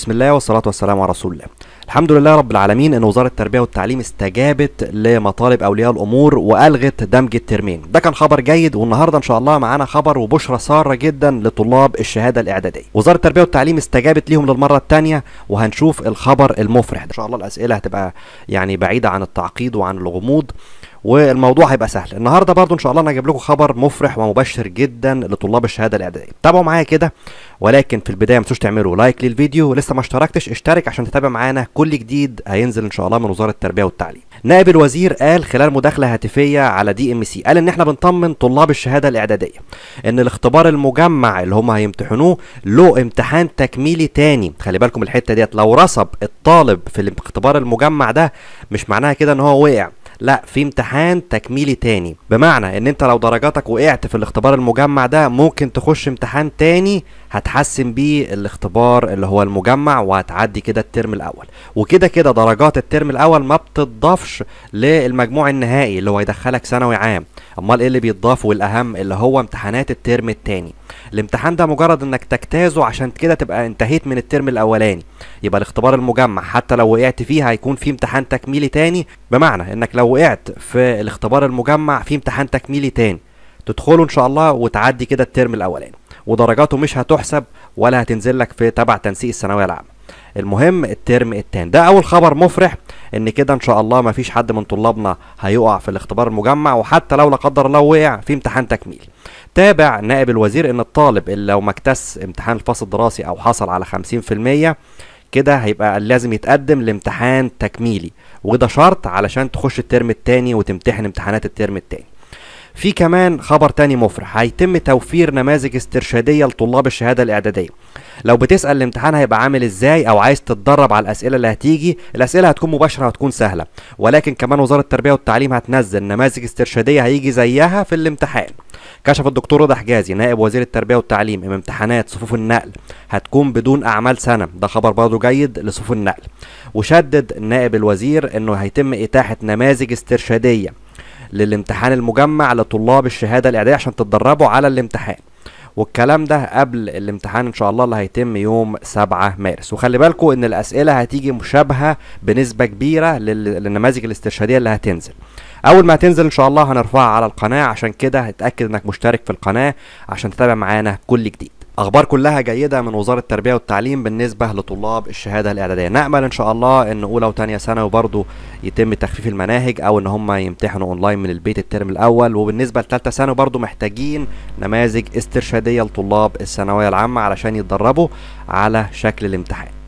بسم الله والصلاة والسلام على رسول الله الحمد لله رب العالمين ان وزاره التربيه والتعليم استجابت لمطالب اولياء الامور والغت دمج الترمين ده كان خبر جيد والنهارده ان شاء الله معانا خبر وبشرى ساره جدا لطلاب الشهاده الاعداديه وزاره التربيه والتعليم استجابت ليهم للمره الثانيه وهنشوف الخبر المفرح ان شاء الله الاسئله هتبقى يعني بعيده عن التعقيد وعن الغموض والموضوع هيبقى سهل النهارده برضو ان شاء الله انا هجيب لكم خبر مفرح ومبشر جدا لطلاب الشهاده الاعداديه تابعوا معايا كده ولكن في البدايه ما تنسوش تعملوا لايك للفيديو ولسه ما اشتركتش اشترك عشان تتابع معانا كل جديد هينزل ان شاء الله من وزاره التربيه والتعليم نائب الوزير قال خلال مداخله هاتفيه على دي ام سي قال ان احنا بنطمن طلاب الشهاده الاعداديه ان الاختبار المجمع اللي هم هيمتحنوه له امتحان تكميلي تاني خلي بالكم الحته ديت لو رسب الطالب في الاختبار المجمع ده مش معناها كده ان هو وقع لا في امتحان تكميلي تاني بمعنى ان انت لو درجاتك وقعت في الاختبار المجمع ده ممكن تخش امتحان تاني هتحسن بيه الاختبار اللي هو المجمع وهتعدي كده الترم الاول وكده كده درجات الترم الاول ما بتضافش للمجموع النهائي اللي هو يدخلك ثانوي عام امال ايه اللي بيتضاف والاهم اللي هو امتحانات الترم التاني الامتحان ده مجرد انك تجتازه عشان كده تبقى انتهيت من الترم الاولاني يبقى الاختبار المجمع حتى لو وقعت فيه هيكون في امتحان تكميلي تاني بمعنى انك لو وقعت في الاختبار المجمع في امتحان تكميلي تاني تدخله ان شاء الله وتعدي كده الترم الاولاني ودرجاته مش هتحسب ولا هتنزل لك في تبع تنسيق الثانويه العامه المهم الترم التاني ده اول خبر مفرح ان كده ان شاء الله مفيش حد من طلابنا هيقع في الاختبار المجمع وحتى لو لا قدر الله وقع في امتحان تكميل تابع نائب الوزير ان الطالب اللي لو ما اكتس امتحان الفصل الدراسي او حصل على 50% كده هيبقى لازم يتقدم لامتحان تكميلي وده شرط علشان تخش الترم التاني وتمتحن امتحانات الترم التاني في كمان خبر تاني مفرح هيتم توفير نماذج استرشاديه لطلاب الشهاده الاعداديه لو بتسال الامتحان هيبقى عامل ازاي او عايز تتدرب على الاسئله اللي هتيجي الاسئله هتكون مباشره هتكون سهله ولكن كمان وزاره التربيه والتعليم هتنزل نماذج استرشاديه هيجي زيها في الامتحان كشف الدكتور رضا حجازي نائب وزير التربيه والتعليم ان امتحانات صفوف النقل هتكون بدون اعمال سنه ده خبر برضه جيد لصفوف النقل وشدد نائب الوزير انه هيتم اتاحه نماذج استرشاديه للامتحان المجمع لطلاب الشهاده الاعداديه عشان تتدربوا على الامتحان والكلام ده قبل الامتحان ان شاء الله اللي هيتم يوم 7 مارس وخلي بالكم ان الاسئله هتيجي مشابهه بنسبه كبيره للنماذج الاستشهاديه اللي هتنزل اول ما هتنزل ان شاء الله هنرفعها على القناه عشان كده اتاكد انك مشترك في القناه عشان تتابع معانا كل جديد أخبار كلها جيدة من وزارة التربية والتعليم بالنسبة لطلاب الشهادة الإعدادية نأمل إن شاء الله إن أولى وثانيه ثانوي برضه يتم تخفيف المناهج أو إن هم يمتحنوا أونلاين من البيت الترم الأول وبالنسبة لتالتة ثانوي برضه محتاجين نماذج استرشادية لطلاب الثانوية العامة علشان يتدربوا على شكل الامتحان